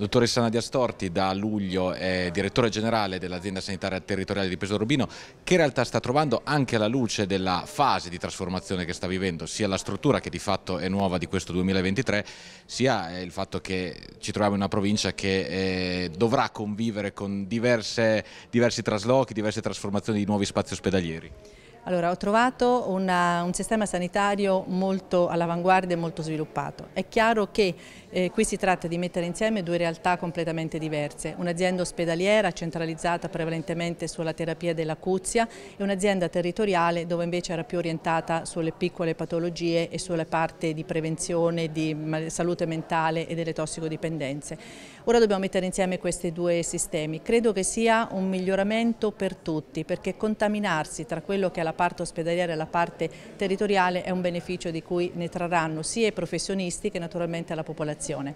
Dottoressa Nadia Storti da luglio è direttore generale dell'azienda sanitaria territoriale di Peso Rubino, che realtà sta trovando anche alla luce della fase di trasformazione che sta vivendo sia la struttura che di fatto è nuova di questo 2023 sia eh, il fatto che ci troviamo in una provincia che eh, dovrà convivere con diverse, diversi traslochi, diverse trasformazioni di nuovi spazi ospedalieri. Allora, ho trovato una, un sistema sanitario molto all'avanguardia e molto sviluppato. È chiaro che eh, qui si tratta di mettere insieme due realtà completamente diverse, un'azienda ospedaliera centralizzata prevalentemente sulla terapia dell'acuzia e un'azienda territoriale dove invece era più orientata sulle piccole patologie e sulle parti di prevenzione, di salute mentale e delle tossicodipendenze. Ora dobbiamo mettere insieme questi due sistemi. Credo che sia un miglioramento per tutti perché contaminarsi tra quello che è la la parte ospedaliera e la parte territoriale è un beneficio di cui ne trarranno sia i professionisti che naturalmente la popolazione.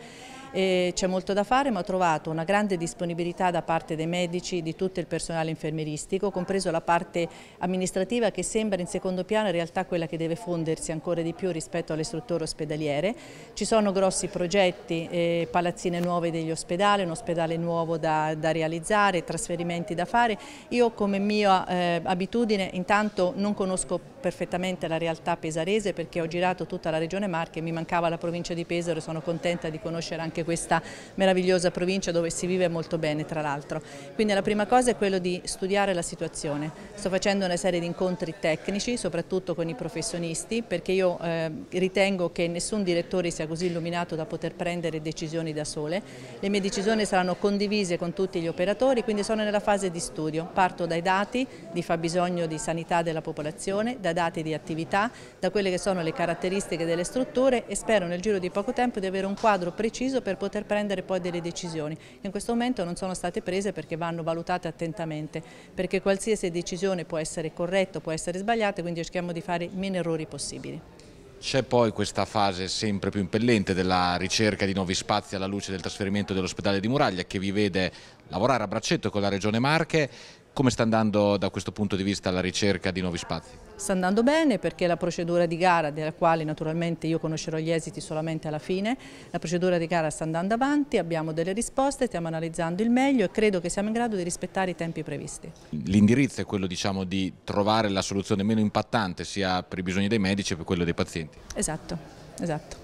C'è molto da fare ma ho trovato una grande disponibilità da parte dei medici, di tutto il personale infermieristico, compreso la parte amministrativa che sembra in secondo piano in realtà quella che deve fondersi ancora di più rispetto alle strutture ospedaliere. Ci sono grossi progetti, eh, palazzine nuove degli ospedali, un ospedale nuovo da, da realizzare, trasferimenti da fare. Io come mia eh, abitudine intanto Adesso non conosco perfettamente la realtà pesarese perché ho girato tutta la regione Marche, mi mancava la provincia di Pesaro e sono contenta di conoscere anche questa meravigliosa provincia dove si vive molto bene tra l'altro. Quindi la prima cosa è quello di studiare la situazione. Sto facendo una serie di incontri tecnici, soprattutto con i professionisti, perché io eh, ritengo che nessun direttore sia così illuminato da poter prendere decisioni da sole. Le mie decisioni saranno condivise con tutti gli operatori, quindi sono nella fase di studio. Parto dai dati di fabbisogno di sanità della della popolazione, da dati di attività, da quelle che sono le caratteristiche delle strutture e spero nel giro di poco tempo di avere un quadro preciso per poter prendere poi delle decisioni che in questo momento non sono state prese perché vanno valutate attentamente, perché qualsiasi decisione può essere corretta, può essere sbagliata, quindi cerchiamo di fare meno errori possibili. C'è poi questa fase sempre più impellente della ricerca di nuovi spazi alla luce del trasferimento dell'ospedale di Muraglia che vi vede lavorare a braccetto con la Regione Marche. Come sta andando da questo punto di vista la ricerca di nuovi spazi? Sta andando bene perché la procedura di gara, della quale naturalmente io conoscerò gli esiti solamente alla fine, la procedura di gara sta andando avanti, abbiamo delle risposte, stiamo analizzando il meglio e credo che siamo in grado di rispettare i tempi previsti. L'indirizzo è quello diciamo, di trovare la soluzione meno impattante sia per i bisogni dei medici che per quello dei pazienti? Esatto, esatto.